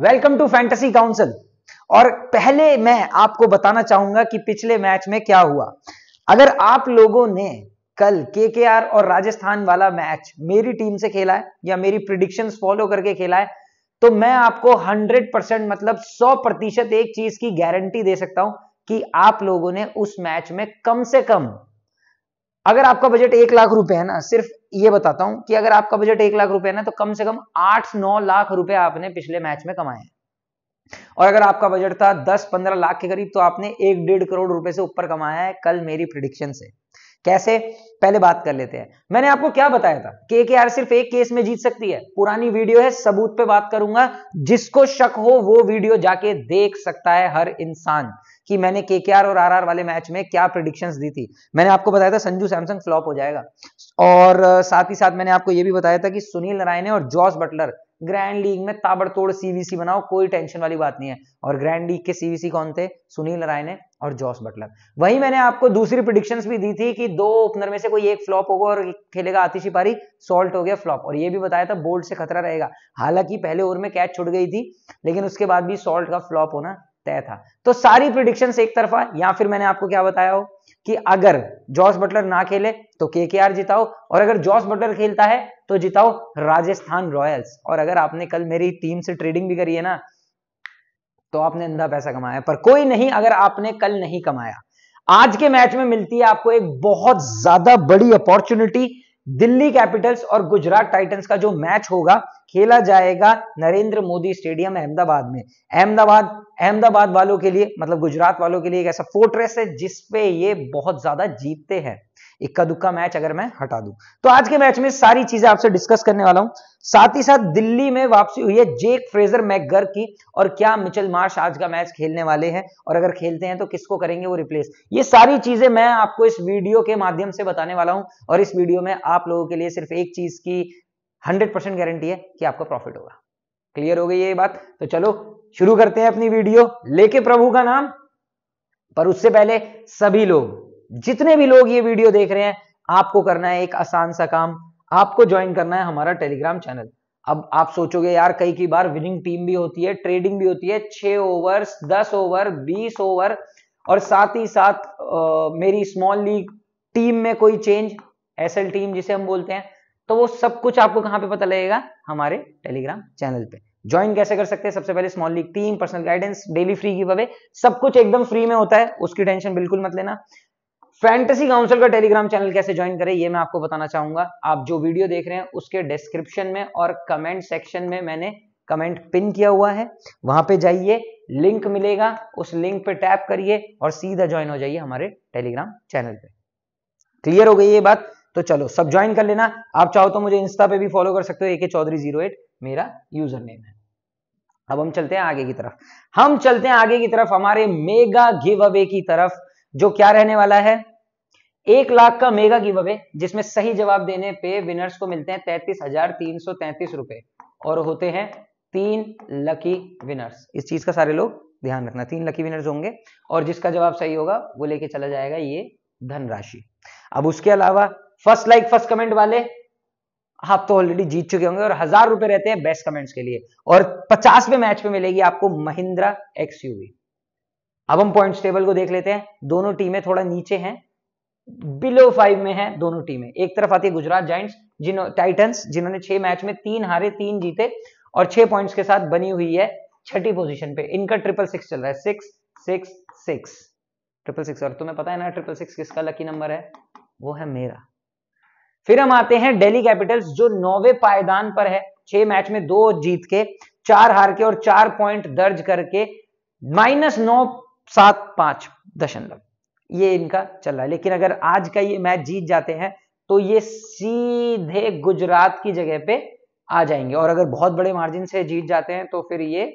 welcome to fantasy council और पहले मैं आपको बताना चाहूंगा कि पिछले मैच में क्या हुआ अगर आप लोगों ने कल के और राजस्थान वाला मैच मेरी टीम से खेला है या मेरी प्रिडिक्शन फॉलो करके खेला है तो मैं आपको 100 परसेंट मतलब 100 प्रतिशत एक चीज की गारंटी दे सकता हूं कि आप लोगों ने उस मैच में कम से कम अगर आपका बजट एक लाख रुपए है ना सिर्फ ये बताता हूं कि अगर आपका बजट एक लाख रुपए है ना तो कम से कम आठ नौ लाख रुपए आपने पिछले मैच में कमाए हैं और अगर आपका बजट था दस पंद्रह लाख के करीब तो आपने एक डेढ़ करोड़ रुपए से ऊपर कमाया है कल मेरी प्रिडिक्शन से कैसे पहले बात कर लेते हैं मैंने आपको क्या बताया था के के आर सिर्फ एक केस में जीत सकती है पुरानी वीडियो है सबूत पे बात करूंगा जिसको शक हो वो वीडियो जाके देख सकता है हर इंसान कि मैंने के और आर वाले मैच में क्या प्रिडिक्शन दी थी मैंने आपको बताया था संजू सैमसंग फ्लॉप हो जाएगा और साथ ही साथ मैंने आपको यह भी बताया था कि सुनील नारायण और जॉस बटलर ग्रैंड लीग में ताबड़तोड़ सीवीसी बनाओ कोई टेंशन वाली बात नहीं है और ग्रैंड लीग के सीवीसी कौन थे सुनील नारायण और जॉस बटलर वही मैंने आपको दूसरी प्रिडिक्शन भी दी थी कि दो ओपनर में से कोई एक फ्लॉप होगा और खेलेगा आतिशी पारी सॉल्ट हो गया फ्लॉप और ये भी बताया था बोल्ड से खतरा रहेगा हालांकि पहले ओवर में कैच छुट गई थी लेकिन उसके बाद भी सॉल्ट का फ्लॉप होना तय था तो सारी प्रिडिक्शन एक तरफा या फिर मैंने आपको क्या बताया हो कि अगर जॉस बटलर ना खेले तो के के आर जिताओ और अगर जॉस बटलर खेलता है तो जिताओ राजस्थान रॉयल्स और अगर आपने कल मेरी टीम से ट्रेडिंग भी करी है ना तो आपने अंधा पैसा कमाया पर कोई नहीं अगर आपने कल नहीं कमाया आज के मैच में मिलती है आपको एक बहुत ज्यादा बड़ी अपॉर्चुनिटी दिल्ली कैपिटल्स और गुजरात टाइटंस का जो मैच होगा खेला जाएगा नरेंद्र मोदी स्टेडियम अहमदाबाद में अहमदाबाद अहमदाबाद वालों के लिए मतलब गुजरात वालों के लिए एक ऐसा फोर्ट्रेस है जिसपे ये बहुत ज्यादा जीतते हैं इक्का दुक्का मैच अगर मैं हटा दूं तो आज के मैच में सारी चीजें आपसे डिस्कस करने वाला हूं साथ ही साथ दिल्ली में वापसी हुई है जेक फ्रेजर मैगर की और क्या मिचल मार्श आज का मैच खेलने वाले हैं और अगर खेलते हैं तो किसको करेंगे वो रिप्लेस ये सारी चीजें मैं आपको इस वीडियो के माध्यम से बताने वाला हूं और इस वीडियो में आप लोगों के लिए सिर्फ एक चीज की हंड्रेड परसेंट गारंटी है कि आपका प्रॉफिट होगा क्लियर हो गई ये बात तो चलो शुरू करते हैं अपनी वीडियो लेके प्रभु का नाम पर उससे पहले सभी लोग जितने भी लोग ये वीडियो देख रहे हैं आपको करना है एक आसान सा काम आपको ज्वाइन करना है हमारा टेलीग्राम चैनल अब आप सोचोगे यार कई की बार विनिंग टीम भी होती है ट्रेडिंग भी होती है छह ओवर दस ओवर बीस ओवर और साथ ही साथ आ, मेरी स्मॉल लीग टीम में कोई चेंज एस टीम जिसे हम बोलते हैं तो वो सब कुछ आपको कहां पे पता लगेगा हमारे टेलीग्राम चैनल पे ज्वाइन कैसे कर सकते हैं सबसे पहले small league team personal guidance daily free की वे सब कुछ एकदम फ्री में होता है उसकी टेंशन बिल्कुल मत लेना फैंटेसी काउंसिल का टेलीग्राम चैनल कैसे ज्वाइन करें ये मैं आपको बताना चाहूंगा आप जो वीडियो देख रहे हैं उसके डिस्क्रिप्शन में और कमेंट सेक्शन में मैंने कमेंट पिन किया हुआ है वहां पे जाइए लिंक मिलेगा उस लिंक पे टैप करिए और सीधा ज्वाइन हो जाइए हमारे टेलीग्राम चैनल पे क्लियर हो गई ये बात तो चलो सब ज्वाइन कर लेना आप चाहो तो मुझे इंस्टा पे भी फॉलो कर सकते हो A K Chaudhary zero eight मेरा यूजर नेम है अब हम चलते हैं आगे की तरफ हम चलते हैं आगे की तरफ हमारे मेगा गिव अवे की तरफ जो क्या रहने वाला है एक लाख का मेगा गिव अवे जिसमें सही जवाब देने पे विनर्स को मिलते हैं तैतीस हजार तीन सौ तैतीस रुपए और होते हैं तीन लकी विनर्स इस चीज का सारे लोग ध्यान रखना तीन लकी विनर्स होंगे और जिसका जवाब सही होगा वो लेके चला जाएगा ये धनराशि अब उसके अलावा फर्स्ट लाइक फर्स्ट कमेंट वाले आप हाँ तो ऑलरेडी जीत चुके होंगे और हजार रुपए रहते हैं बेस्ट कमेंट्स के लिए और पचासवें मैच में मिलेगी आपको महिंद्रा एक्सयूवी अब हम पॉइंट्स टेबल को देख लेते हैं दोनों टीमें थोड़ा नीचे हैं बिलो फाइव में है दोनों टीमें एक तरफ आती है गुजरात जाइंट्स जिन टाइटन्स जिन्होंने छह मैच में तीन हारे तीन जीते और छह पॉइंट्स के साथ बनी हुई है छठी पोजीशन पे इनका ट्रिपल सिक्स चल रहा है six six six triple six और तुम्हें पता है ना ट्रिपल सिक्स किसका लकी नंबर है वो है मेरा फिर हम आते हैं डेली कैपिटल्स जो नौवे पायदान पर है छह मैच में दो जीत के चार हार के और चार पॉइंट दर्ज करके माइनस नौ सात पांच दशमलव ये इनका चल रहा है लेकिन अगर आज का ये मैच जीत जाते हैं तो ये सीधे गुजरात की जगह पे आ जाएंगे और अगर बहुत बड़े मार्जिन से जीत जाते हैं तो फिर ये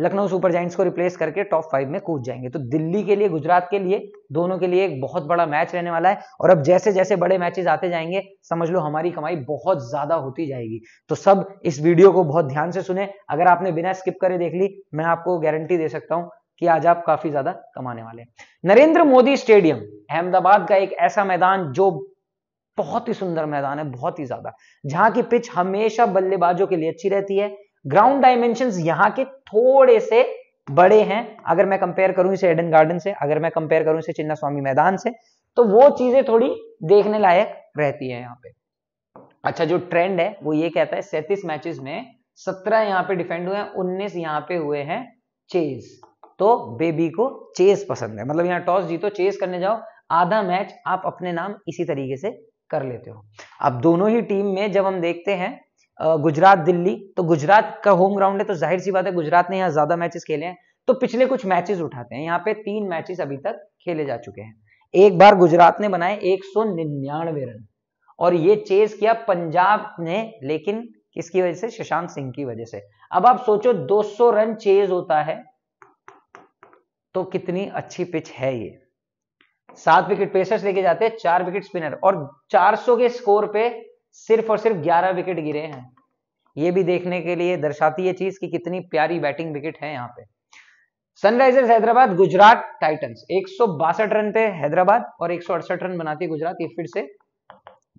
लखनऊ सुपर जाइंट्स को रिप्लेस करके टॉप फाइव में कूद जाएंगे तो दिल्ली के लिए गुजरात के लिए दोनों के लिए एक बहुत बड़ा मैच रहने वाला है और अब जैसे जैसे बड़े मैचेस आते जाएंगे समझ लो हमारी कमाई बहुत ज्यादा होती जाएगी तो सब इस वीडियो को बहुत ध्यान से सुने अगर आपने बिना स्किप करे देख ली मैं आपको गारंटी दे सकता हूं कि आज आप काफी ज्यादा कमाने वाले हैं नरेंद्र मोदी स्टेडियम अहमदाबाद का एक ऐसा मैदान जो बहुत ही सुंदर मैदान है बहुत ही ज्यादा जहां की पिच हमेशा बल्लेबाजों के लिए अच्छी रहती है ग्राउंड डायमेंशन यहाँ के थोड़े से बड़े हैं अगर मैं कंपेयर करूं इसे एडन गार्डन से अगर मैं कंपेयर करूं इसे चिन्ना स्वामी मैदान से तो वो चीजें थोड़ी देखने लायक रहती है यहाँ पे अच्छा जो ट्रेंड है वो ये कहता है सैतीस मैचेस में सत्रह यहाँ पे डिफेंड हुए हैं उन्नीस यहाँ पे हुए हैं चेज तो बेबी को चेस पसंद है मतलब यहाँ टॉस जीतो चेस करने जाओ आधा मैच आप अपने नाम इसी तरीके से कर लेते हो अब दोनों ही टीम में जब हम देखते हैं गुजरात दिल्ली तो गुजरात का होम ग्राउंड है तो जाहिर सी बात है गुजरात ने यहाँ ज्यादा मैचेस खेले हैं तो पिछले कुछ मैचेस उठाते हैं यहाँ पे तीन मैचेस अभी तक खेले जा चुके हैं एक बार गुजरात ने बनाए एक रन और ये चेस किया पंजाब ने लेकिन किसकी वजह से शशांक सिंह की वजह से अब आप सोचो 200 रन चेज होता है तो कितनी अच्छी पिच है ये सात विकेट पेसर्स लेके जाते हैं चार विकेट स्पिनर और 400 के स्कोर पे सिर्फ और सिर्फ 11 विकेट गिरे हैं ये भी देखने के लिए दर्शाती है चीज कि कितनी प्यारी बैटिंग विकेट है यहाँ पे सनराइजर्स हैदराबाद गुजरात टाइटंस एक रन पे हैदराबाद और एक रन बनाती है गुजरात ये फिर से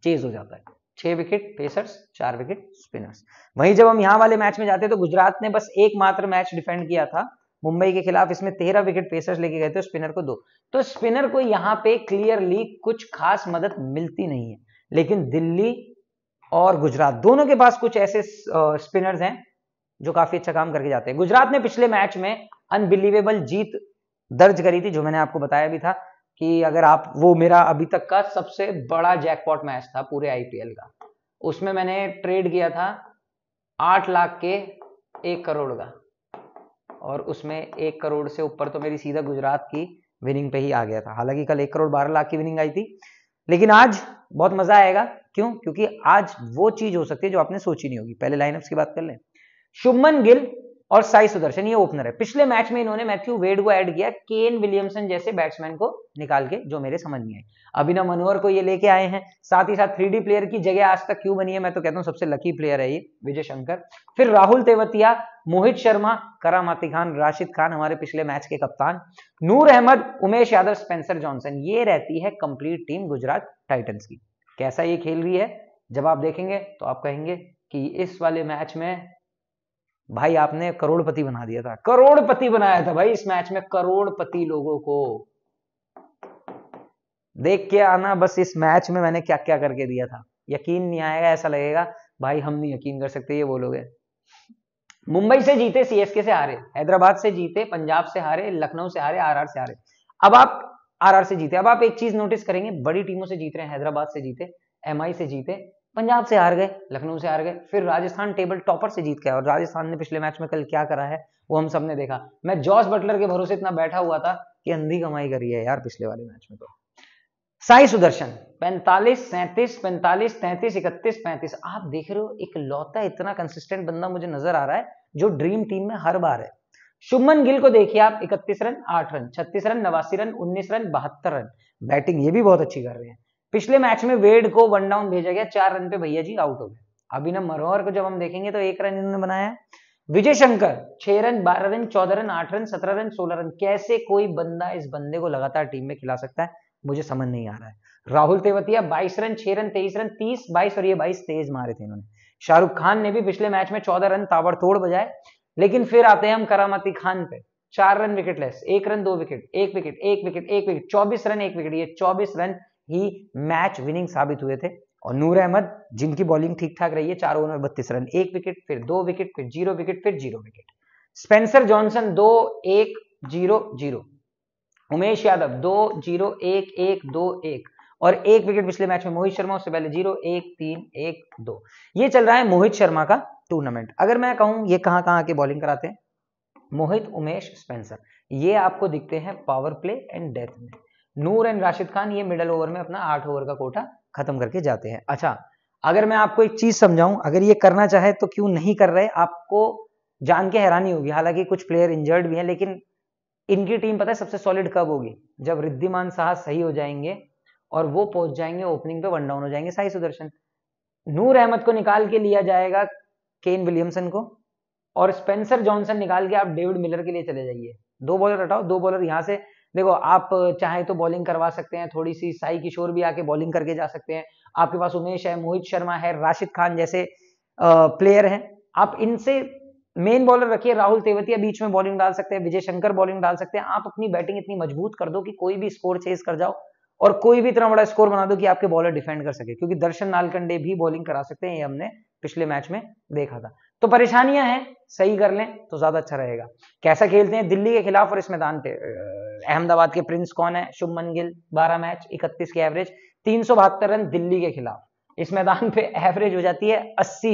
चेज हो जाता है छह विकेट पेसर्स चार विकेट स्पिनर्स वहीं जब हम यहां वाले मैच में जाते हैं तो गुजरात ने बस एक मात्र मैच डिफेंड किया था मुंबई के खिलाफ इसमें तेरह विकेट पेसर्स लेके गए थे स्पिनर को दो तो स्पिनर को यहाँ पे क्लियरली कुछ खास मदद मिलती नहीं है लेकिन दिल्ली और गुजरात दोनों के पास कुछ ऐसे स्पिनर्स हैं जो काफी अच्छा काम करके जाते हैं गुजरात ने पिछले मैच में अनबिलीवेबल जीत दर्ज करी थी जो मैंने आपको बताया भी था कि अगर आप वो मेरा अभी तक का सबसे बड़ा जैकपॉट मैच था पूरे आईपीएल का उसमें मैंने ट्रेड किया था आठ लाख के एक करोड़ का और उसमें एक करोड़ से ऊपर तो मेरी सीधा गुजरात की विनिंग पे ही आ गया था हालांकि कल एक करोड़ बारह लाख की विनिंग आई थी लेकिन आज बहुत मजा आएगा क्यों क्योंकि आज वो चीज हो सकती है जो आपने सोची नहीं होगी पहले लाइनअप्स की बात कर लें शुभमन गिल और साई सुदर्शन ये ओपनर है पिछले मैच में इन्होंने मैथ्यू वेड को ऐड किया केन विलियमसन जैसे बैट्समैन को निकाल के जो मेरे समझ नहीं आई अभिनव मनोहर को ये लेके आए हैं साथ ही साथ थ्री प्लेयर की जगह आज तक क्यों बनी है मैं तो कहता हूँ सबसे लकी प्लेयर है ये विजय शंकर फिर राहुल तेवतिया मोहित शर्मा करामाती खान राशिद खान हमारे पिछले मैच के कप्तान नूर अहमद उमेश यादव स्पेंसर जॉनसन ये रहती है कंप्लीट टीम गुजरात टाइटन्स की कैसा ये खेल रही है जब आप देखेंगे तो आप कहेंगे कि इस वाले मैच में भाई आपने करोड़पति बना दिया था करोड़पति बनाया था भाई इस मैच में करोड़पति लोगों को देख के आना बस इस मैच में मैंने क्या क्या करके दिया था यकीन नहीं आएगा ऐसा लगेगा भाई हम नहीं यकीन कर सकते ये बोलोगे मुंबई से जीते सीएसके से हारे हैदराबाद से जीते पंजाब से हारे लखनऊ से हारे आरआर से हारे अब आप आरआर से जीते अब आप एक चीज नोटिस करेंगे बड़ी टीमों से जीत रहे हैं हैदराबाद से जीते एमआई से जीते पंजाब से हार गए लखनऊ से हार गए फिर राजस्थान टेबल टॉपर से जीत गया और राजस्थान ने पिछले मैच में कल क्या करा है वो हम सबने देखा मैं जॉर्ज बटलर के भरोसे इतना बैठा हुआ था कि अंधी कमाई करी है यार पिछले वाले मैच में तो साई सुदर्शन 45 सैंतीस 45 तैंतीस इकतीस पैंतीस आप देख रहे हो एक लौता इतना कंसिस्टेंट बंदा मुझे नजर आ रहा है जो ड्रीम टीम में हर बार है शुभमन गिल को देखिए आप इकतीस रन आठ रन छत्तीस रन नवासी रन उन्नीस रन बहत्तर रन बैटिंग ये भी बहुत अच्छी कर रहे हैं पिछले मैच में वेड को वन डाउन भेजा गया चार रन पे भैया जी आउट हो गए ना मरोहर को जब हम देखेंगे तो एक रन इन्होंने बनाया विजय शंकर छह रन बारह रन चौदह रन आठ रन सत्रह रन सोलह रन कैसे कोई बंदा इस बंदे को लगातार टीम में खिला सकता है मुझे समझ नहीं आ रहा है राहुल तेवतिया बाईस रन छह रन तेईस रन तीस बाईस और ये बाईस तेज मारे थे इन्होंने शाहरुख खान ने भी पिछले मैच में चौदह रन ताबड़तोड़ बजाए लेकिन फिर आते हैं हम करामती खान पे चार रन विकेट लेस एक रन दो विकेट एक विकेट एक विकेट एक विकेट चौबीस रन एक विकेट ये चौबीस रन ही मैच विनिंग साबित हुए थे और नूर अहमद जिनकी बॉलिंग ठीक ठाक रही है चार ओवर में बत्तीस रन एक विकेट फिर दो विकेट फिर जीरो विकेट फिर जीरो विकेट स्पेंसर जॉनसन दो एक जीरो जीरो उमेश यादव दो जीरो एक एक दो एक और एक विकेट पिछले मैच में मोहित शर्मा उससे पहले जीरो एक तीन एक दो ये चल रहा है मोहित शर्मा का टूर्नामेंट अगर मैं कहूं ये कहां कहां के बॉलिंग कराते हैं मोहित उमेश स्पेंसर ये आपको दिखते हैं पावर प्ले एंड डेथ में नूर एंड राशिद खान ये मिडल ओवर में अपना आठ ओवर का कोटा खत्म करके जाते हैं अच्छा अगर मैं आपको एक चीज समझाऊं अगर ये करना चाहे तो क्यों नहीं कर रहे आपको जान के हैरानी होगी हालांकि कुछ प्लेयर इंजर्ड भी हैं लेकिन इनकी टीम पता है सबसे सॉलिड कब होगी जब रिद्धिमान शाह सही हो जाएंगे और वो पहुंच जाएंगे ओपनिंग पे वन डाउन हो जाएंगे साई सुदर्शन नूर अहमद को निकाल के लिया जाएगा केन विलियमसन को और स्पेंसर जॉनसन निकाल के आप डेविड मिलर के लिए चले जाइए दो बॉलर हटाओ दो बॉलर यहां से देखो आप चाहे तो बॉलिंग करवा सकते हैं थोड़ी सी साई किशोर भी आके बॉलिंग करके जा सकते हैं आपके पास उमेश है मोहित शर्मा है राशिद खान जैसे प्लेयर हैं आप इनसे मेन बॉलर रखिए राहुल तेवतिया बीच में बॉलिंग डाल सकते हैं विजय शंकर बॉलिंग डाल सकते हैं आप अपनी बैटिंग इतनी मजबूत कर दो कि कोई भी स्कोर चेस कर जाओ और कोई भी इतना बड़ा स्कोर बना दो कि आपके बॉलर डिफेंड कर सके क्योंकि दर्शन नालकंडे भी बॉलिंग करा सकते हैं ये हमने पिछले मैच में देखा था तो परेशानियां हैं सही कर लें तो ज्यादा अच्छा रहेगा कैसा खेलते हैं दिल्ली के खिलाफ और इस मैदान पे अहमदाबाद के प्रिंस कौन है शुभमन गिल 12 मैच 31 के एवरेज तीन रन दिल्ली के खिलाफ इस मैदान पे एवरेज हो जाती है अस्सी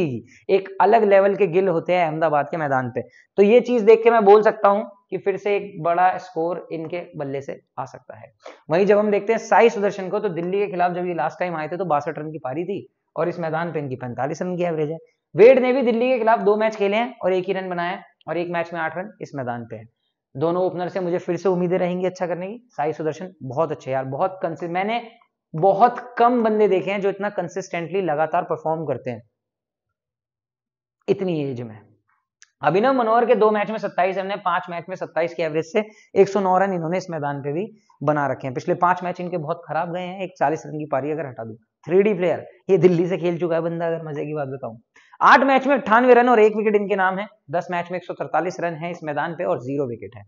एक अलग लेवल के गिल होते हैं अहमदाबाद के मैदान पे तो ये चीज देख के मैं बोल सकता हूं कि फिर से एक बड़ा स्कोर इनके बल्ले से आ सकता है वहीं जब हम देखते हैं साई सुदर्शन को तो दिल्ली के खिलाफ जब ये लास्ट टाइम आए थे तो बासठ रन की पारी थी और इस मैदान पे इनकी पैंतालीस रन की एवरेज है वेड ने भी दिल्ली के खिलाफ दो मैच खेले हैं और एक ही रन बनाया और एक मैच में आठ रन इस मैदान पे है दोनों ओपनर से मुझे फिर से उम्मीदें रहेंगी अच्छा करने की साई सुदर्शन बहुत अच्छे यार बहुत कंसिस्ट मैंने बहुत कम बंदे देखे हैं जो इतना कंसिस्टेंटली लगातार परफॉर्म करते हैं इतनी एज में अभिनव मनोहर के दो मैच में सत्ताईस रन है पांच मैच में सत्ताईस की एवरेज से 109 रन इन्होंने इस मैदान पे भी बना रखे हैं पिछले पांच मैच इनके बहुत खराब गए हैं एक चालीस रन की पारी अगर हटा दू थ्री प्लेयर ये दिल्ली से खेल चुका है बंदा अगर मजे की बात बताऊं आठ मैच में अट्ठानवे रन और एक विकेट इनके नाम है दस मैच में एक रन है इस मैदान पे और जीरो विकेट है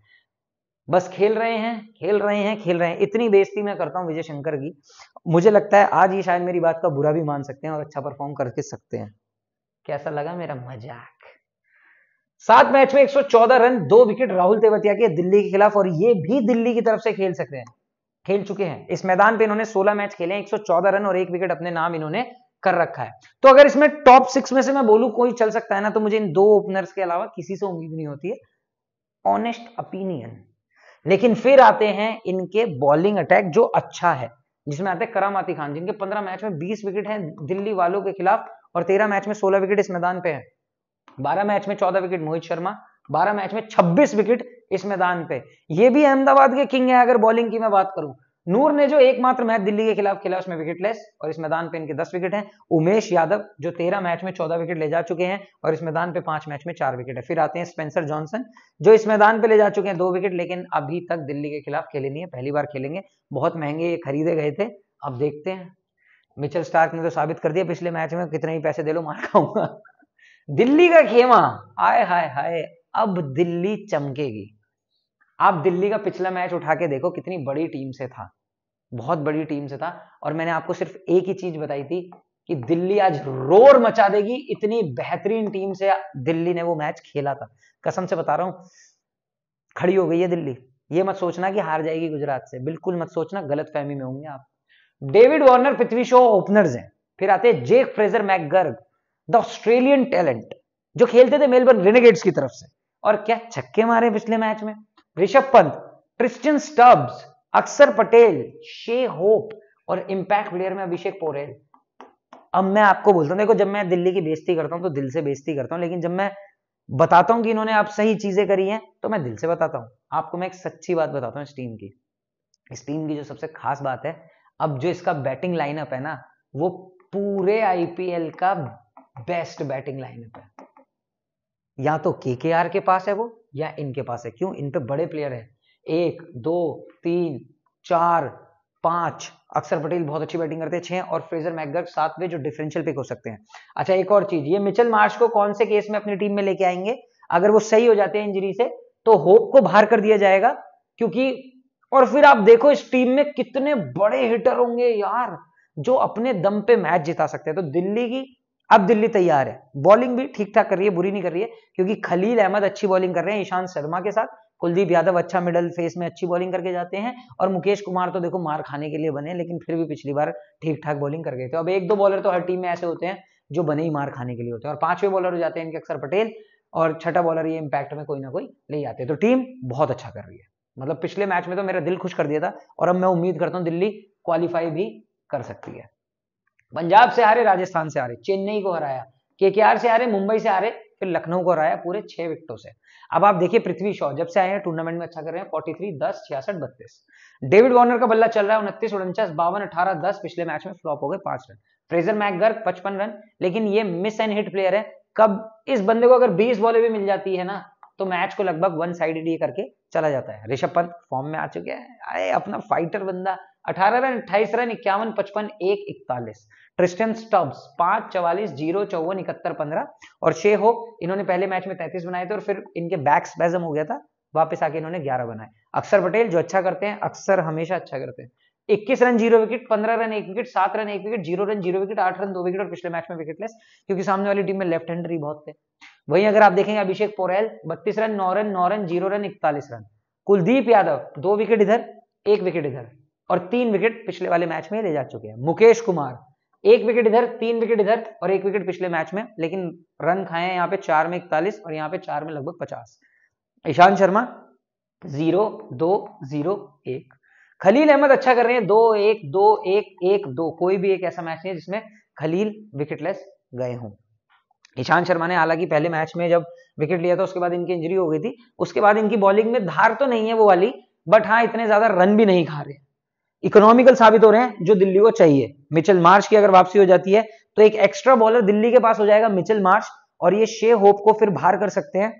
बस खेल रहे हैं खेल रहे हैं खेल रहे हैं इतनी बेजती मैं करता हूं विजय शंकर की मुझे लगता है आज ये शायद मेरी बात का बुरा भी मान सकते हैं और अच्छा परफॉर्म करके सकते हैं कैसा लगा मेरा मजाक सात मैच में 114 रन दो विकेट राहुल तेवतिया के दिल्ली के खिलाफ और ये भी दिल्ली की तरफ से खेल सकते हैं खेल चुके हैं इस मैदान पे इन्होंने 16 मैच खेले 114 रन और एक विकेट अपने नाम इन्होंने कर रखा है तो अगर इसमें टॉप सिक्स में से मैं बोलूं कोई चल सकता है ना तो मुझे इन दो ओपनर्स के अलावा किसी से उम्मीद नहीं होती है ऑनेस्ट अपीनियन लेकिन फिर आते हैं इनके बॉलिंग अटैक जो अच्छा है जिसमें आते हैं करामाती खान जिनके पंद्रह मैच में बीस विकेट है दिल्ली वालों के खिलाफ और तेरह मैच में सोलह विकेट इस मैदान पे है बारह मैच में चौदह विकेट मोहित शर्मा बारह मैच में छब्बीस विकेट इस मैदान पे ये भी अहमदाबाद के किंग है अगर बॉलिंग की मैं बात करूं नूर ने जो एकमात्र मैच दिल्ली के खिलाफ खेला उसमें विकेट लेस और इस मैदान पे इनके दस विकेट हैं उमेश यादव जो तेरह मैच में चौदह विकेट ले जा चुके हैं और इस मैदान पे पांच मैच में चार विकेट है फिर आते हैं स्पेंसर जॉनसन जो इस मैदान पे ले जा चुके हैं दो विकेट लेकिन अभी तक दिल्ली के खिलाफ खेले नहीं है पहली बार खेलेंगे बहुत महंगे ये खरीदे गए थे अब देखते हैं मिचल स्टार्क ने तो साबित कर दिया पिछले मैच में कितने ही पैसे दे लो मार खाऊंगा दिल्ली का खेमा आय हाय हाय अब दिल्ली चमकेगी आप दिल्ली का पिछला मैच उठा के देखो कितनी बड़ी टीम से था बहुत बड़ी टीम से था और मैंने आपको सिर्फ एक ही चीज बताई थी कि दिल्ली आज रोर मचा देगी इतनी बेहतरीन टीम से दिल्ली ने वो मैच खेला था कसम से बता रहा हूं खड़ी हो गई है दिल्ली ये मत सोचना कि हार जाएगी गुजरात से बिल्कुल मत सोचना गलत फहमी में होंगे आप David Warner Prithvi Shaw openers हैं फिर आते हैं Jake Fraser McGurk the Australian talent जो खेलते थे मेलबर्न रेनेगेट्स की तरफ से और क्या छक्के मारे पिछले मैच में ऋषभ पंत क्रिस्टियन स्टब्स अक्सर पटेल शे होप और इम्पैक्ट प्लेयर में अभिषेक पोरेल अब मैं आपको बोलता हूँ देखो जब मैं दिल्ली की बेइज्जती करता हूँ तो दिल से बेइज्जती करता हूं लेकिन जब मैं बताता हूं कि इन्होंने आप सही चीजें करी हैं तो मैं दिल से बताता हूँ आपको मैं एक सच्ची बात बताता हूँ इस टीम की इस टीम की जो सबसे खास बात है अब जो इसका बैटिंग लाइनअप है ना वो पूरे आईपीएल का बेस्ट बैटिंग लाइनअप है या तो के के आर के पास है वो या इनके पास है क्यों इन पे बड़े प्लेयर हैं एक दो तीन चार पांच अक्षर पटेल बहुत अच्छी बैटिंग करते हैं छह और फ्रेजर मैगर सातवें जो डिफरेंशियल पिक हो सकते हैं अच्छा एक और चीज ये मिचल मार्श को कौन से केस में अपनी टीम में लेके आएंगे अगर वो सही हो जाते हैं इंजरी से तो होप को बाहर कर दिया जाएगा क्योंकि और फिर आप देखो इस टीम में कितने बड़े हिटर होंगे यार जो अपने दम पे मैच जिता सकते हैं तो दिल्ली की अब दिल्ली तैयार है बॉलिंग भी ठीक ठाक कर रही है बुरी नहीं कर रही है क्योंकि खलील अहमद अच्छी बॉलिंग कर रहे हैं ईशांत शर्मा के साथ कुलदीप यादव अच्छा मिडल फेस में अच्छी बॉलिंग करके जाते हैं और मुकेश कुमार तो देखो मार खाने के लिए बने लेकिन फिर भी पिछली बार ठीक ठाक बॉलिंग कर गए थे अब एक दो बॉलर तो हर टीम में ऐसे होते हैं जो बने ही मार खाने के लिए होते हैं और पांचवें बॉलर हो जाते हैं इनके अक्सर पटेल और छठा बॉलर ये इंपैक्ट में कोई ना कोई ले जाते हैं तो टीम बहुत अच्छा कर रही है मतलब पिछले मैच में तो मेरा दिल खुश कर दिया था और अब मैं उम्मीद करता हूँ दिल्ली क्वालिफाई भी कर सकती है पंजाब से हारे राजस्थान से हारे चेन्नई को हराया के से हारे मुंबई से हारे फिर लखनऊ को हराया पूरे छह विकेटों से अब आप देखिए पृथ्वी शॉ जब से आए हैं टूर्नामेंट में अच्छा कर रहे हैं फोर्टी थ्री दस छियासठ बत्तीस डेविड वार्नर का बल्ला चल रहा है उनतीस उनचास बावन अठारह दस पिछले मैच में फ्लॉप हो गए पांच रन फ्रेजर मैकगर्ग पचपन रन लेकिन ये मिस एंड हिट प्लेयर है कब इस बंदे को अगर बीस बॉले भी मिल जाती है ना तो मैच को लगभग वन साइडेड ये करके चला जाता है ऋषभ पंत फॉर्म में आ चुके हैं अरे अपना फाइटर बंदा अठारह रन अट्ठाईस रन इक्यावन पचपन एक इकतालीस ट्रिस्टन स्टब्स पांच चवालीस जीरो चौवन इकहत्तर पंद्रह और शे हो इन्होंने पहले मैच में तैतीस बनाए थे और फिर इनके बैक स्पैजम हो गया था वापस आके इन्होंने ग्यारह बनाए अक्सर पटेल जो अच्छा करते हैं अक्सर हमेशा अच्छा करते हैं इक्कीस रन जीरो विकेट पंद्रह रन एक विकेट सात रन एक wicket zero run zero wicket आठ रन दो विकेट और पिछले मैच में विकेटलेस क्योंकि सामने वाली टीम में लेफ्ट हैंडर ही बहुत थे वहीं अगर आप देखेंगे अभिषेक पोरेल बत्तीस रन नौ रन नौ रन जीरो रन इकतालीस रन कुलदीप यादव दो विकेट इधर एक विकेट इधर और तीन विकेट पिछले वाले मैच में ले जा चुके हैं मुकेश कुमार एक विकेट इधर तीन विकेट इधर और एक विकेट पिछले मैच में लेकिन रन खाए हैं यहाँ पे चार में इकतालीस और यहाँ पे चार में लगभग पचास ईशान शर्मा जीरो दो जीरो एक खलील अहमद अच्छा कर रहे हैं दो एक दो एक एक दो कोई भी एक ऐसा मैच नहीं है जिसमें खलील विकेटलेस गए हों ईशान शर्मा ने हालांकि पहले मैच में जब विकेट लिया था उसके बाद इनकी इंजरी हो गई थी उसके बाद इनकी बॉलिंग में धार तो नहीं है वो वाली बट हाँ इतने ज्यादा रन भी नहीं खा रहे इकोनॉमिकल साबित हो रहे हैं जो दिल्ली को चाहिए मिचेल मार्च की अगर वापसी हो जाती है तो एक एक्स्ट्रा बॉलर दिल्ली के पास हो जाएगा मिचेल मार्च और ये शे होप को फिर बाहर कर सकते हैं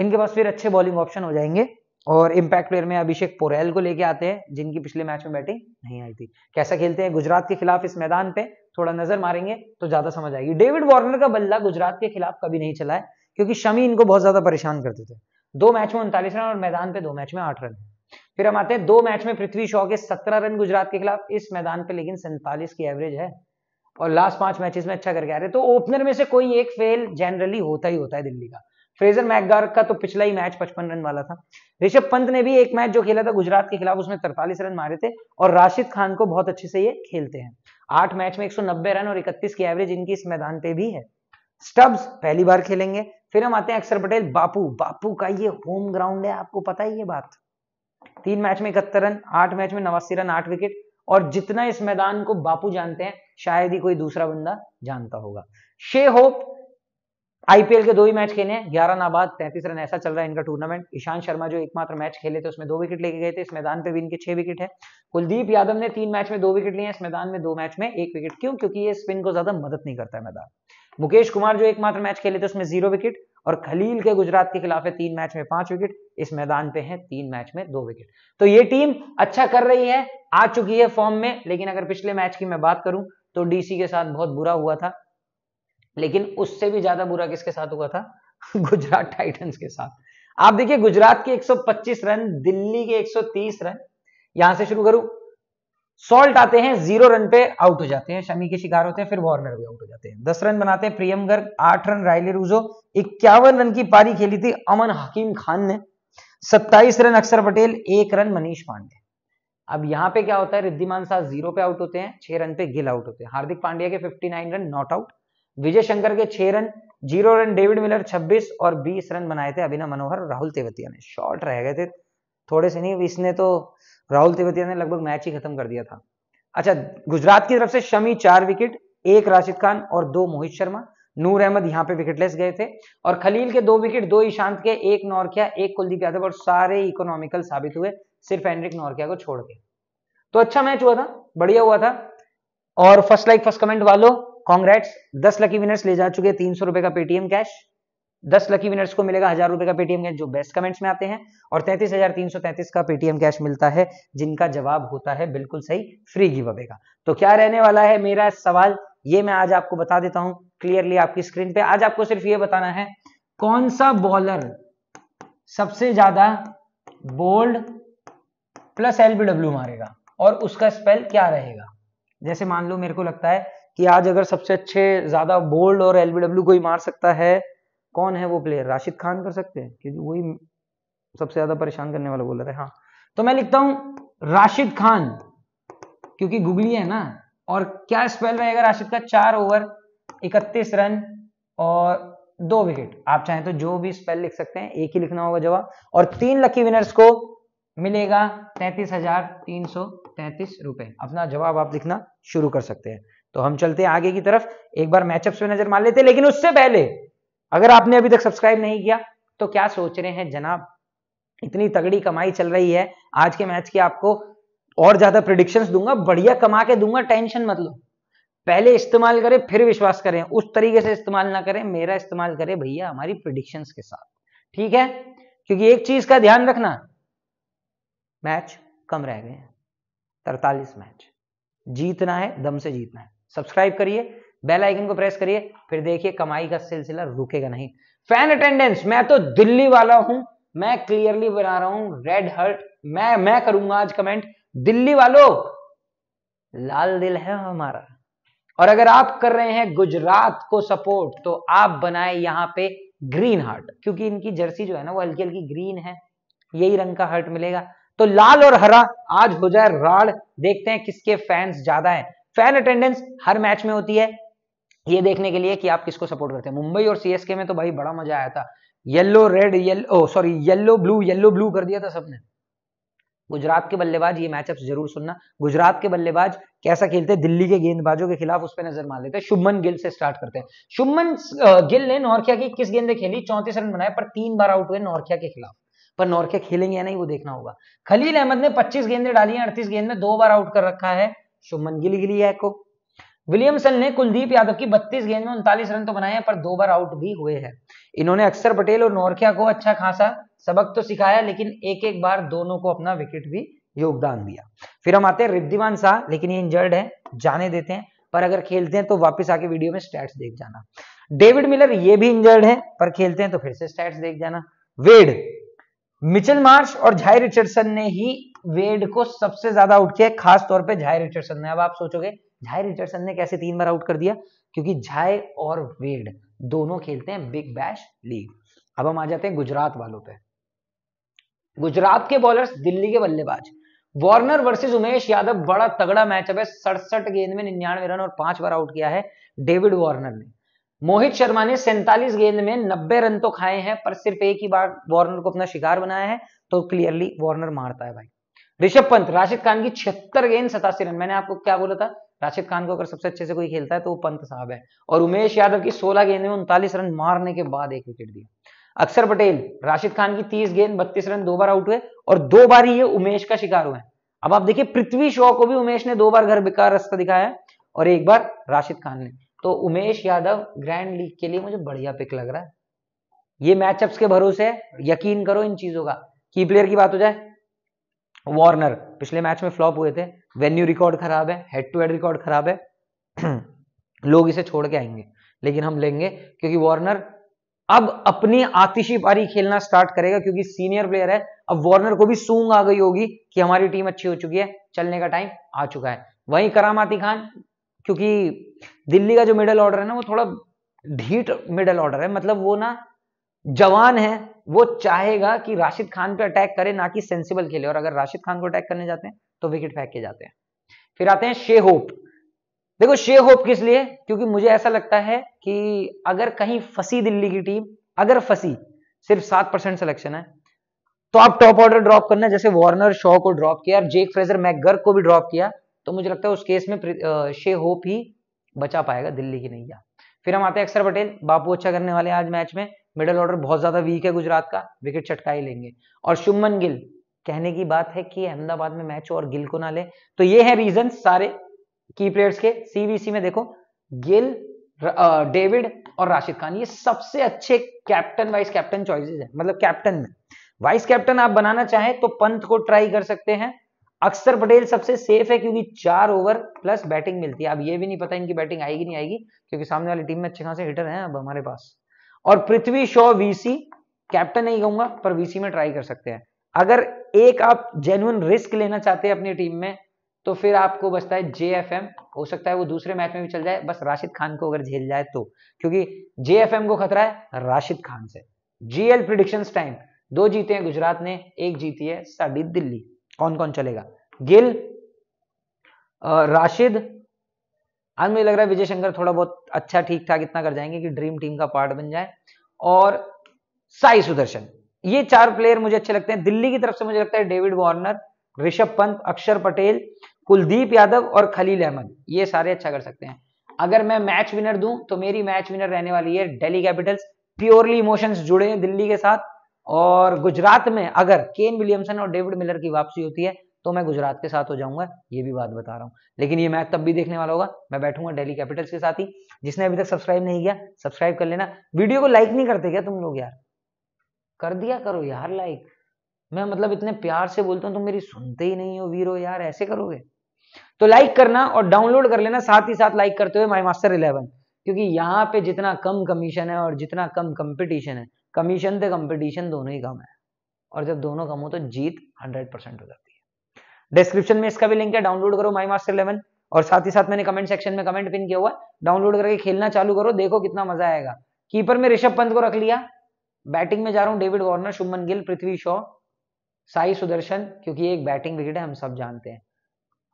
इनके पास फिर अच्छे बॉलिंग ऑप्शन हो जाएंगे और इम्पैक्ट प्लेयर में अभिषेक पोरेल को लेके आते हैं जिनकी पिछले मैच में बैटिंग नहीं आई थी कैसा खेलते हैं गुजरात के खिलाफ इस मैदान पे थोड़ा नजर मारेंगे तो ज्यादा समझ आएगी डेविड वार्नर का बल्ला गुजरात के खिलाफ कभी नहीं चला है क्योंकि शमी इनको बहुत ज्यादा परेशान करते थे दो मैच में उनतालीस रन और मैदान पे दो मैच में आठ रन है फिर हम आते हैं दो मैच में पृथ्वी शॉ के सत्रह रन गुजरात के खिलाफ इस मैदान पे लेकिन सैंतालीस की एवरेज है और लास्ट पांच मैचेस में अच्छा करके आ रहे तो ओपनर में से कोई एक फेल जनरली होता ही होता है दिल्ली का फ्रेजर मैकगार का तो पिछला ही मैच पचपन रन वाला था ऋषभ पंत ने भी एक मैच जो खेला था गुजरात के खिलाफ उसमें तरतालीस रन मारे थे और राशिद खान को बहुत अच्छे से ये खेलते हैं आठ मैच में एक रन और इकतीस की एवरेज इनकी इस मैदान पे भी है स्टब्स पहली बार खेलेंगे फिर हम आते हैं अक्षर पटेल बापू बापू का ये होम ग्राउंड है आपको पता ही ये बात तीन मैच में इकहत्तर रन आठ मैच में नवासी रन आठ विकेट और जितना इस मैदान को बापू जानते हैं शायद ही कोई दूसरा बंदा जानता होगा शे होप आईपीएल के दो ही मैच खेले हैं ग्यारह नाबाद तैंतीस रन ऐसा चल रहा है इनका टूर्नामेंट ईशांत शर्मा जो एकमात्र मैच खेले थे उसमें दो विकेट लेके गए थे इस मैदान पे भी इनके छह विकेट है कुलदीप यादव ने तीन मैच में दो विकेट लिए इस मैदान में दो मैच में एक विकेट क्यों क्योंकि ये स्पिन को ज्यादा मदद नहीं करता है मैदान मुकेश कुमार जो एकमात्र मैच खेले थे उसमें जीरो विकेट और खलील के गुजरात के खिलाफ है तीन मैच में पांच विकेट इस मैदान पे है तीन मैच में दो विकेट तो ये टीम अच्छा कर रही है आ चुकी है फॉर्म में लेकिन अगर पिछले मैच की मैं बात करूं तो डीसी के साथ बहुत बुरा हुआ था लेकिन उससे भी ज्यादा बुरा किसके साथ हुआ था गुजरात टाइटंस के साथ आप देखिए गुजरात के 125 रन दिल्ली के 130 रन यहां से शुरू करूं सॉल्ट आते हैं जीरो रन पे आउट हो जाते हैं शमी के शिकार होते हैं फिर वार्नर भी आउट हो जाते हैं दस रन बनाते हैं प्रियम गर्ग आठ रन रायले रूजो इक्यावन रन की पारी खेली थी अमन हकीम खान ने सत्ताईस रन अक्षर पटेल एक रन मनीष पांडे अब यहां पे क्या होता है रिद्धिमान साहब जीरो पे आउट होते हैं छह रन पे गिल आउट होते हैं हार्दिक पांड्या के nine run not out Vijay Shankar के छह run zero run David Miller छब्बीस और बीस रन बनाए थे अभिनव मनोहर राहुल तेवतिया ने शॉर्ट रह गए थे थोड़े से नहीं इसने तो राहुल तिवतिया ने लगभग मैच ही खत्म कर दिया था अच्छा गुजरात की तरफ से शमी चार विकेट एक राशिद खान और दो मोहित शर्मा नूर अहमद यहां पे विकेटलेस गए थे और खलील के दो विकेट दो ईशांत के एक नौरकिया एक कुलदीप यादव और सारे इकोनॉमिकल साबित हुए सिर्फ एंड्रिक नौरकिया को छोड़ के तो अच्छा मैच हुआ था बढ़िया हुआ था और फर्स्ट लाइक फर्स्ट कमेंट वालों कॉन्ग्रेट्स दस लकी विनर्स ले जा चुके तीन सौ रुपए का पेटीएम कैश दस लकी विनर्स को मिलेगा हजार रुपए का पेटीएम कैश जो बेस्ट कमेंट्स में आते हैं और तैतीस हजार तीन सौ तैतीस का पेटीएम कैश मिलता है जिनका जवाब होता है बिल्कुल सही फ्री गिव अवे का तो क्या रहने वाला है मेरा सवाल ये मैं आज आपको बता देता हूं क्लियरली आपकी स्क्रीन पे आज आपको सिर्फ ये बताना है कौन सा बॉलर सबसे ज्यादा बोल्ड प्लस एलबीडब्ल्यू मारेगा और उसका स्पेल क्या रहेगा जैसे मान लो मेरे को लगता है कि आज अगर सबसे अच्छे ज्यादा बोल्ड और एलबीडब्ल्यू कोई मार सकता है कौन है वो प्लेयर राशिद खान कर सकते हैं क्योंकि वही सबसे ज्यादा परेशान करने वाला बोलर है हाँ तो मैं लिखता हूं राशिद खान क्योंकि गुगली है ना और क्या स्पेल रहेगा राशिद का चार ओवर इकतीस रन और दो विकेट आप चाहें तो जो भी स्पेल लिख सकते हैं एक ही लिखना होगा जवाब और तीन लकी विनर्स को मिलेगा तैतीस हजार तीन सौ तैतीस रुपए अपना जवाब आप लिखना शुरू कर सकते हैं तो हम चलते हैं आगे की तरफ एक बार मैचअप्स पे नजर मार लेते हैं लेकिन उससे पहले अगर आपने अभी तक सब्सक्राइब नहीं किया तो क्या सोच रहे हैं जनाब इतनी तगड़ी कमाई चल रही है आज के मैच की आपको और ज्यादा प्रिडिक्शंस दूंगा बढ़िया कमा के दूंगा टेंशन मत लो पहले इस्तेमाल करें फिर विश्वास करें उस तरीके से इस्तेमाल ना करें मेरा इस्तेमाल करें भैया हमारी प्रिडिक्शन के साथ ठीक है क्योंकि एक चीज का ध्यान रखना मैच कम रह गए हैं तरतालीस मैच जीतना है दम से जीतना है सब्सक्राइब करिए बेल आइकन को प्रेस करिए फिर देखिए कमाई का सिलसिला रुकेगा नहीं फैन अटेंडेंस मैं तो दिल्ली वाला हूं मैं क्लियरली बना रहा हूं रेड हर्ट मैं मैं करूंगा आज कमेंट दिल्ली वालों लाल दिल है हमारा और अगर आप कर रहे हैं गुजरात को सपोर्ट तो आप बनाए यहां पे ग्रीन हर्ट क्योंकि इनकी जर्सी जो है ना वो हल्की हल्की ग्रीन है यही रंग का हर्ट मिलेगा तो लाल और हरा आज हो जाए राड़ देखते हैं किसके फैंस ज्यादा है फैन अटेंडेंस हर मैच में होती है ये देखने के लिए कि आप किसको सपोर्ट करते हैं मुंबई और सीएसके में तो भाई बड़ा मजा आया था yellow red yellow sorry yellow blue yellow blue कर दिया था सबने गुजरात के बल्लेबाज ये मैचअप जरूर सुनना गुजरात के बल्लेबाज कैसा खेलते हैं दिल्ली के गेंदबाजों के खिलाफ उस पर नजर मार लेते हैं शुभमन गिल से स्टार्ट करते हैं शुभमन गिल ने नौरखिया की किस गेंदे खेली चौंतीस रन बनाए पर तीन बार आउट हुए नौरखिया के खिलाफ पर नौरखिया खेलेंगे या नहीं वो देखना होगा खलील अहमद ने पच्चीस गेंदे डाली है अड़तीस गेंद में दो बार आउट कर रखा है शुभमन गिल गिली है को विलियमसन ने कुलदीप यादव की 32 गेंद में उनतालीस रन तो बनाए हैं पर दो बार आउट भी हुए हैं इन्होंने अक्सर पटेल और नोरखिया को अच्छा खासा सबक तो सिखाया लेकिन एक एक बार दोनों को अपना विकेट भी योगदान दिया फिर हम आते हैं रिद्धिमान शाह लेकिन ये इंजर्ड है जाने देते हैं पर अगर खेलते हैं तो वापस आके वीडियो में स्टैट्स देख जाना डेविड मिलर ये भी इंजर्ड है पर खेलते हैं तो फिर से स्टैट्स देख जाना वेड मिचेल मार्श और झाई रिचर्डसन ने ही वेड को सबसे ज्यादा आउट किया खास तौर पे झाई रिचर्डसन ने अब आप सोचोगे झाई रिचर्डसन ने कैसे तीन बार आउट कर दिया क्योंकि झाई और वेड दोनों खेलते हैं बिग बैश लीग अब हम आ जाते हैं गुजरात वालों पे गुजरात के बॉलर्स दिल्ली के बल्लेबाज वार्नर वर्सेस उमेश यादव बड़ा तगड़ा मैचअप है सड़सठ गेंद में निन्यानवे रन और पांच बार आउट किया है डेविड वार्नर ने मोहित शर्मा ने सैंतालीस गेंद में नब्बे रन तो खाए हैं पर सिर्फ एक ही बार वार्नर को अपना शिकार बनाया है तो क्लियरली वार्नर मारता है भाई ऋषभ पंत राशिद खान की छिहत्तर गेंद सतासी रन मैंने आपको क्या बोला था राशिद खान को अगर सबसे अच्छे से कोई खेलता है तो वो पंत साहब है और उमेश यादव की 16 गेंद में उनतालीस रन मारने के बाद एक विकेट दिया अक्षर पटेल राशिद खान की 30 गेंद 32 रन दो बार आउट हुए और दो बार ही ये उमेश का शिकार हुए अब आप देखिए पृथ्वी शॉ को भी उमेश ने दो बार घर बेकार रास्ता दिखाया और एक बार राशिद खान ने तो उमेश यादव ग्रैंड लीग के लिए मुझे बढ़िया पिक लग रहा है ये मैचअप्स के भरोसे यकीन करो इन चीजों का की प्लेयर की बात हो जाए वार्नर पिछले मैच में फ्लॉप हुए थे वेन्यू रिकॉर्ड खराब है हेड टू हेड रिकॉर्ड खराब है लोग इसे छोड़ के आएंगे लेकिन हम लेंगे क्योंकि वार्नर अब अपनी आतिशी पारी खेलना स्टार्ट करेगा क्योंकि सीनियर प्लेयर है अब वार्नर को भी सूंग आ गई होगी कि हमारी टीम अच्छी हो चुकी है चलने का टाइम आ चुका है वहीं करामाती खान क्योंकि दिल्ली का जो मिडल ऑर्डर है ना वो थोड़ा ढीठ मिडल ऑर्डर है मतलब वो ना जवान है वो चाहेगा कि राशिद खान पे अटैक करे ना कि सेंसिबल खेले और अगर राशिद खान को अटैक करने जाते हैं तो विकेट फेंक के जाते हैं फिर आते हैं शे होप देखो शे होप किस लिए क्योंकि मुझे ऐसा लगता है कि अगर कहीं फंसी दिल्ली की टीम अगर फंसी सिर्फ सात परसेंट सिलेक्शन है तो आप टॉप ऑर्डर ड्रॉप करना जैसे वार्नर शॉ को ड्रॉप किया और जेक फ्रेजर मैगर को भी ड्रॉप किया तो मुझे लगता है उस केस में शे होप ही बचा पाएगा दिल्ली की नहीं फिर हम आते हैं अक्षर पटेल बापू अच्छा करने वाले आज मैच में मिडल ऑर्डर बहुत ज्यादा वीक है गुजरात का विकेट चटका ही लेंगे और शुभमन गिल कहने की बात है कि अहमदाबाद में मैच हो और गिल को ना ले तो ये है रीजन सारे की प्लेयर्स के सीवीसी में देखो गिल डेविड और राशिद खान ये सबसे अच्छे कैप्टन वाइस कैप्टन चॉइसेस है मतलब कैप्टन में वाइस कैप्टन आप बनाना चाहें तो पंत को ट्राई कर सकते हैं अक्षर पटेल सबसे सेफ है क्योंकि चार ओवर प्लस बैटिंग मिलती है अब ये भी नहीं पता इनकी बैटिंग आएगी नहीं आएगी क्योंकि सामने वाली टीम में अच्छे खासे हिटर हैं अब हमारे पास और पृथ्वी शो वीसी कैप्टन नहीं कहूंगा पर वीसी में ट्राई कर सकते हैं अगर एक आप जेन्युन रिस्क लेना चाहते हैं अपनी टीम में तो फिर आपको बचता है जे हो सकता है वो दूसरे मैच में भी चल जाए बस राशिद खान को अगर झेल जाए तो क्योंकि जे को खतरा है राशिद खान से जीएल प्रिडिक्शन टाइम दो जीते हैं गुजरात ने एक जीती है साड़ी दिल्ली कौन कौन चलेगा गिल राशिद आज मुझे लग रहा है विजय शंकर थोड़ा बहुत अच्छा ठीक ठाक इतना कर जाएंगे कि ड्रीम टीम का पार्ट बन जाए और साई सुदर्शन ये चार प्लेयर मुझे अच्छे लगते हैं दिल्ली की तरफ से मुझे लगता है डेविड वार्नर ऋषभ पंत अक्षर पटेल कुलदीप यादव और खलील अहमद ये सारे अच्छा कर सकते हैं अगर मैं मैच विनर दूं तो मेरी मैच विनर रहने वाली है दिल्ली कैपिटल्स प्योरली इमोशंस जुड़े हैं दिल्ली के साथ और गुजरात में अगर केन विलियमसन और डेविड मिलर की वापसी होती है तो मैं गुजरात के साथ हो जाऊंगा ये भी बात बता रहा हूँ लेकिन ये मैच तब भी देखने वाला होगा मैं बैठूंगा डेली कैपिटल्स के साथ ही जिसने अभी तक सब्सक्राइब नहीं किया सब्सक्राइब कर लेना वीडियो को लाइक नहीं करते क्या तुम लोग यार कर दिया करो यार लाइक मैं मतलब इतने प्यार से बोलता हूँ तुम मेरी सुनते ही नहीं हो वीरो यार ऐसे करोगे तो लाइक करना और डाउनलोड कर लेना साथ ही साथ लाइक करते हुए माई मास्टर इलेवन क्योंकि यहाँ पे जितना कम कमीशन है और जितना कम कंपटीशन है कमीशन से कंपटीशन दोनों ही कम है और जब दोनों कम हो तो जीत हंड्रेड परसेंट हो जाती है डिस्क्रिप्शन में इसका भी लिंक है डाउनलोड करो माई मास्टर इलेवन और साथ ही साथ मैंने कमेंट सेक्शन में कमेंट पिन किया हुआ डाउनलोड करके खेलना चालू करो देखो कितना मजा आएगा कीपर में ऋषभ पंत को रख लिया बैटिंग में जा रहा हूं डेविड वार्नर शुभमन गिल पृथ्वी शॉ साई सुदर्शन क्योंकि एक बैटिंग विकेट है हम सब जानते हैं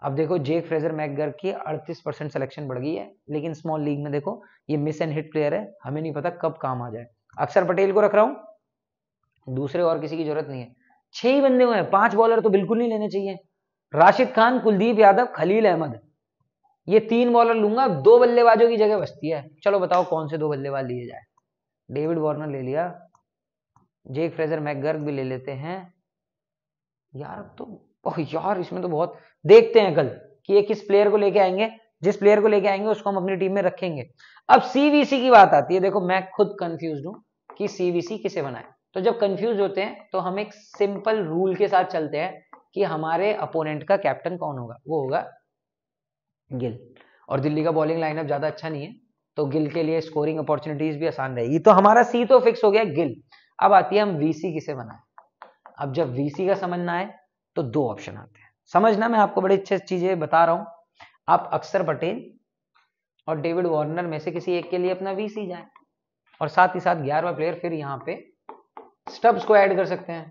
अब देखो जेक फ्रेजर मैकगर की 38 परसेंट सिलेक्शन बढ़ गई है लेकिन स्मॉल लीग में देखो ये मिस एंड हिट प्लेयर है हमें नहीं पता कब काम आ जाए अक्षर पटेल को रख रहा हूं दूसरे और किसी की जरूरत नहीं है छह ही बंदे हुए हैं पांच बॉलर तो बिल्कुल नहीं लेने चाहिए राशिद खान कुलदीप यादव खलील अहमद ये तीन बॉलर लूंगा दो बल्लेबाजों की जगह बचती है चलो बताओ कौन से दो बल्लेबाज लिए जाए डेविड वार्नर ले लिया जेक फ्रेजर मैकगर्ग भी ले लेते हैं यार तो ओह यार इसमें तो बहुत देखते हैं कल कि ये किस प्लेयर को लेके आएंगे जिस प्लेयर को लेके आएंगे उसको हम अपनी टीम में रखेंगे अब सीवीसी की बात आती है देखो मैं खुद कंफ्यूज हूं कि सीवीसी किसे बनाए तो जब कंफ्यूज होते हैं तो हम एक सिंपल रूल के साथ चलते हैं कि हमारे अपोनेंट का कैप्टन कौन होगा वो होगा गिल और दिल्ली का बॉलिंग लाइनअप ज्यादा अच्छा नहीं है तो गिल के लिए स्कोरिंग अपॉर्चुनिटीज भी आसान रहेगी तो हमारा सी तो फिक्स हो गया गिल अब आती है हम वीसी किसे बनाए अब जब वीसी का समझना है तो दो ऑप्शन आते हैं समझना मैं आपको बड़ी अच्छी चीजें बता रहा हूं आप अक्सर पटेल और डेविड वार्नर में से किसी एक के लिए अपना वीसी जाए और साथ ही साथ ग्यारहवा प्लेयर फिर यहां पे स्टब्स को ऐड कर सकते हैं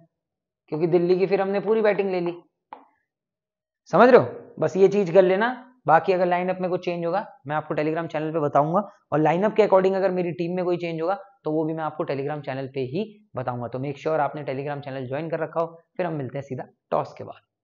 क्योंकि दिल्ली की फिर हमने पूरी बैटिंग ले ली समझ रहे हो बस ये चीज कर लेना बाकी अगर लाइनअप में कुछ चेंज होगा मैं आपको टेलीग्राम चैनल पे बताऊंगा और लाइनअप के अकॉर्डिंग अगर मेरी टीम में कोई चेंज होगा तो वो भी मैं आपको टेलीग्राम चैनल पे ही बताऊंगा तो मेक श्योर sure आपने टेलीग्राम चैनल ज्वाइन कर रखा हो फिर हम मिलते हैं सीधा टॉस के बाद